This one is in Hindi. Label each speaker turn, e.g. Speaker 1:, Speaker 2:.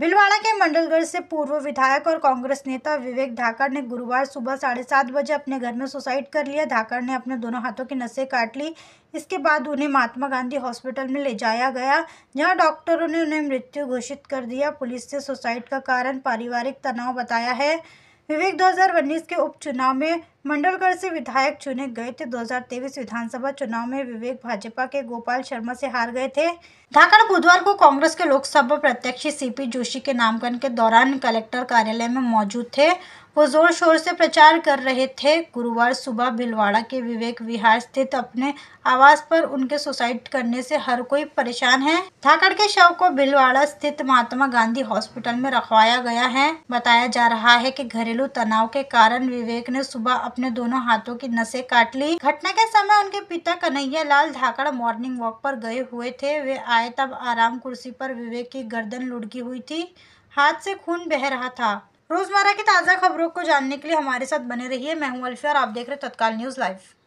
Speaker 1: भिलवाड़ा के मंडलगढ़ से पूर्व विधायक और कांग्रेस नेता विवेक धाकड़ ने गुरुवार सुबह साढ़े सात बजे अपने घर में सुसाइड कर लिया धाकड़ ने अपने दोनों हाथों की नसें काट ली इसके बाद उन्हें महात्मा गांधी हॉस्पिटल में ले जाया गया जहां डॉक्टरों ने उन्हें मृत्यु घोषित कर दिया पुलिस ने सुसाइड का कारण पारिवारिक तनाव बताया है विवेक 2019 के उपचुनाव में मंडलगढ़ से विधायक चुने गए थे 2023 विधानसभा चुनाव में विवेक भाजपा के गोपाल शर्मा से हार गए थे धाकड़ बुधवार को कांग्रेस के लोकसभा प्रत्यक्ष सीपी जोशी के नामकरण के दौरान कलेक्टर कार्यालय में मौजूद थे वो जोर शोर से प्रचार कर रहे थे गुरुवार सुबह भिलवाड़ा के विवेक विहार स्थित अपने आवास पर उनके सुसाइड करने से हर कोई परेशान है धाकड़ के शव को भिलवाड़ा स्थित महात्मा गांधी हॉस्पिटल में रखवाया गया है बताया जा रहा है कि घरेलू तनाव के कारण विवेक ने सुबह अपने दोनों हाथों की नसें काट ली घटना के समय उनके पिता कन्हैया लाल धाकड़ मॉर्निंग वॉक पर गए हुए थे वे आए तब आराम कुर्सी पर विवेक की गर्दन लुड़की हुई थी हाथ से खून बह रहा था रोज़मर्रा की ताज़ा खबरों को जानने के लिए हमारे साथ बने रहिए मैं हूं अल्फिया और आप देख रहे हैं तत्काल न्यूज़ लाइव